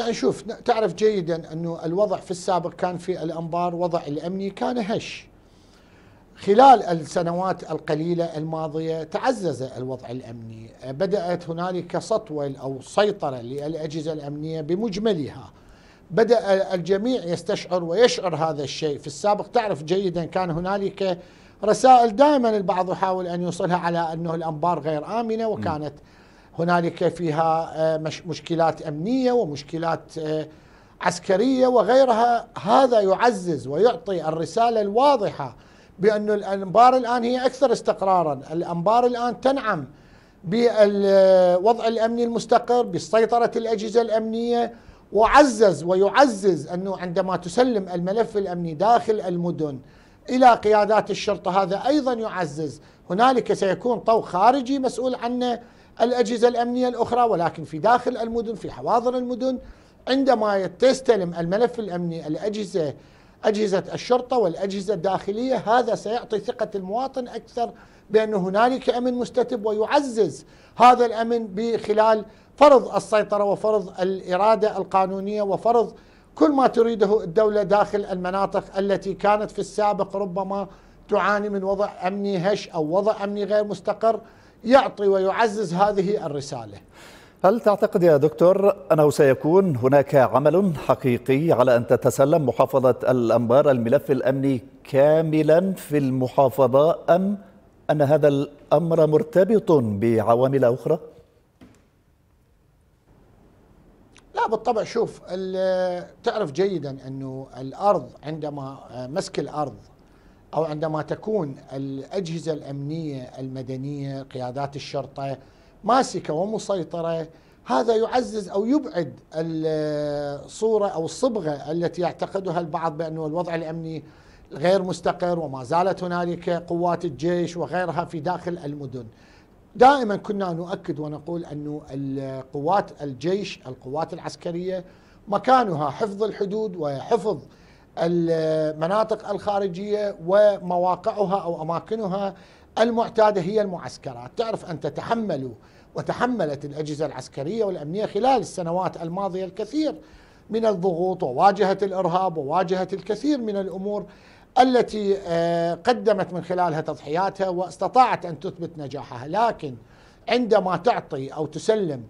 يعني شوف تعرف جيدا أنه الوضع في السابق كان في الأنبار وضع الأمني كان هش خلال السنوات القليلة الماضية تعزز الوضع الأمني بدأت هنالك سطوة أو سيطرة للأجهزة الأمنية بمجملها بدأ الجميع يستشعر ويشعر هذا الشيء في السابق تعرف جيدا كان هنالك رسائل دائما البعض يحاول أن يوصلها على أنه الأنبار غير آمنة وكانت م. هنالك فيها آه، مشكلات امنيه ومشكلات آه، عسكريه وغيرها هذا يعزز ويعطي الرساله الواضحه بأن الأنبار الآن هي أكثر استقرارا الأنبار الآن تنعم بالوضع الأمني المستقر بسيطرة الأجهزة الأمنية وعزز ويعزز أنه عندما تسلم الملف الأمني داخل المدن إلى قيادات الشرطة هذا أيضا يعزز هنالك سيكون طوق خارجي مسؤول عنه الأجهزة الأمنية الأخرى ولكن في داخل المدن في حواضر المدن عندما تستلم الملف الأمني الأجهزة أجهزة الشرطة والأجهزة الداخلية هذا سيعطي ثقة المواطن أكثر بأن هنالك أمن مستتب ويعزز هذا الأمن بخلال فرض السيطرة وفرض الإرادة القانونية وفرض كل ما تريده الدولة داخل المناطق التي كانت في السابق ربما تعاني من وضع أمني هش أو وضع أمني غير مستقر يعطي ويعزز هذه الرسالة هل تعتقد يا دكتور أنه سيكون هناك عمل حقيقي على أن تتسلم محافظة الأنبار الملف الأمني كاملا في المحافظة أم أن هذا الأمر مرتبط بعوامل أخرى؟ لا بالطبع شوف تعرف جيدا أنه الأرض عندما آه، مسك الأرض أو عندما تكون الأجهزة الأمنية المدنية قيادات الشرطة ماسكة ومسيطرة هذا يعزز أو يبعد الصورة أو الصبغة التي يعتقدها البعض بأن الوضع الأمني غير مستقر وما زالت هنالك قوات الجيش وغيرها في داخل المدن دائما كنا نؤكد ونقول أن القوات الجيش القوات العسكرية مكانها حفظ الحدود وحفظ المناطق الخارجية ومواقعها أو أماكنها المعتادة هي المعسكرات تعرف أن تتحمل وتحملت الأجهزة العسكرية والأمنية خلال السنوات الماضية الكثير من الضغوط وواجهت الإرهاب وواجهت الكثير من الأمور التي آه، قدمت من خلالها تضحياتها واستطاعت أن تثبت نجاحها لكن عندما تعطي أو تسلم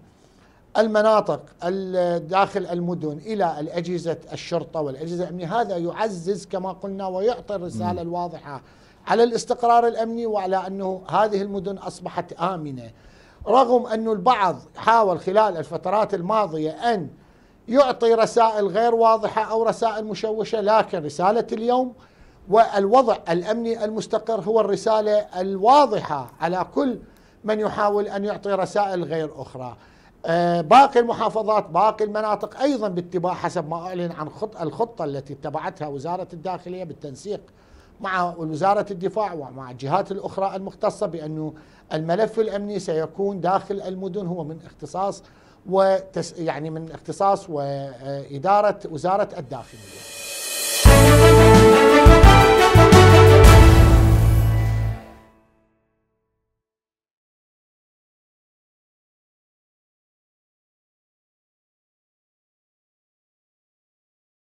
المناطق داخل المدن الى الاجهزه الشرطه والاجهزه الامنيه هذا يعزز كما قلنا ويعطي الرساله الواضحه على الاستقرار الامني وعلى انه هذه المدن اصبحت امنه رغم أن البعض حاول خلال الفترات الماضية أن يعطي رسائل غير واضحة أو رسائل مشوشة لكن رسالة اليوم والوضع الأمني المستقر هو الرسالة الواضحة على كل من يحاول أن يعطي رسائل غير أخرى آه، باقي المحافظات باقي المناطق أيضا باتباع حسب ما أعلن عن الخطة التي اتبعتها وزارة الداخلية بالتنسيق مع وزارة الدفاع ومع الجهات الأخرى المختصة بأنه الملف الأمني سيكون داخل المدن هو من اختصاص وتس يعني من اختصاص وإدارة آه، وزارة الداخلية